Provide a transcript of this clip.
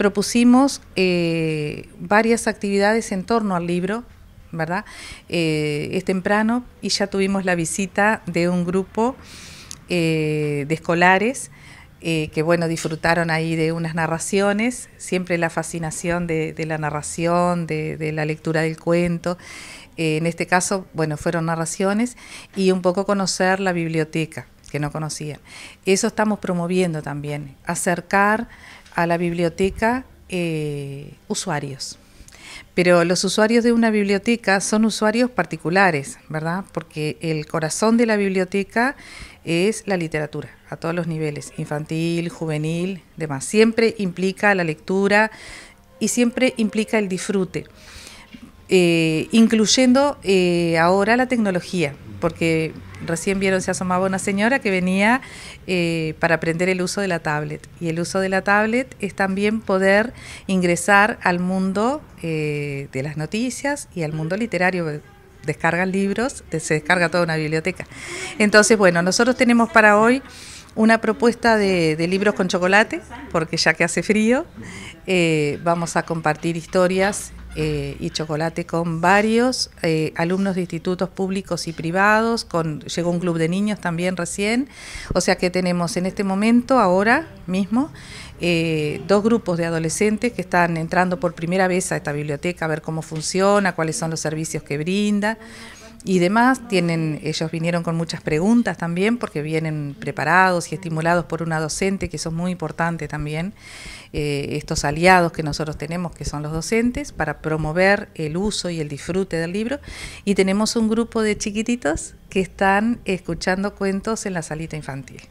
propusimos eh, varias actividades en torno al libro, ¿verdad? Eh, es temprano y ya tuvimos la visita de un grupo eh, de escolares que, bueno, disfrutaron ahí de unas narraciones, siempre la fascinación de, la narración, de, la lectura del cuento. en este caso, bueno, fueron narraciones y un poco conocer la biblioteca que no conocían. Eso estamos promoviendo también, acercar a la biblioteca eh, usuarios. Pero los usuarios de una biblioteca son usuarios particulares, ¿verdad? Porque el corazón de la biblioteca es la literatura, a todos los niveles, infantil, juvenil, demás. Siempre implica la lectura y siempre implica el disfrute, eh, incluyendo eh, ahora la tecnología, porque recién vieron, se asomaba una señora que venía eh, para aprender el uso de la tablet. Y el uso de la tablet es también poder ingresar al mundo eh, de las noticias y al mundo literario descargan libros, se descarga toda una biblioteca. Entonces, bueno, nosotros tenemos para hoy una propuesta de, libros con chocolate, porque ya que hace frío, eh, vamos a compartir historias eh, y chocolate con varios eh, alumnos de institutos públicos y privados, con, llegó un club de niños también recién, o sea que tenemos en este momento, ahora mismo, eh, dos grupos de adolescentes que están entrando por primera vez a esta biblioteca a ver cómo funciona, cuáles son los servicios que brinda y demás. Tienen, ellos vinieron con muchas preguntas también, porque vienen preparados y estimulados por una docente, que eso es muy importante también, eh, estos aliados que nosotros tenemos, que son los docentes, para promover el uso y el disfrute del libro. Y tenemos un grupo de chiquititos que están escuchando cuentos en la salita infantil.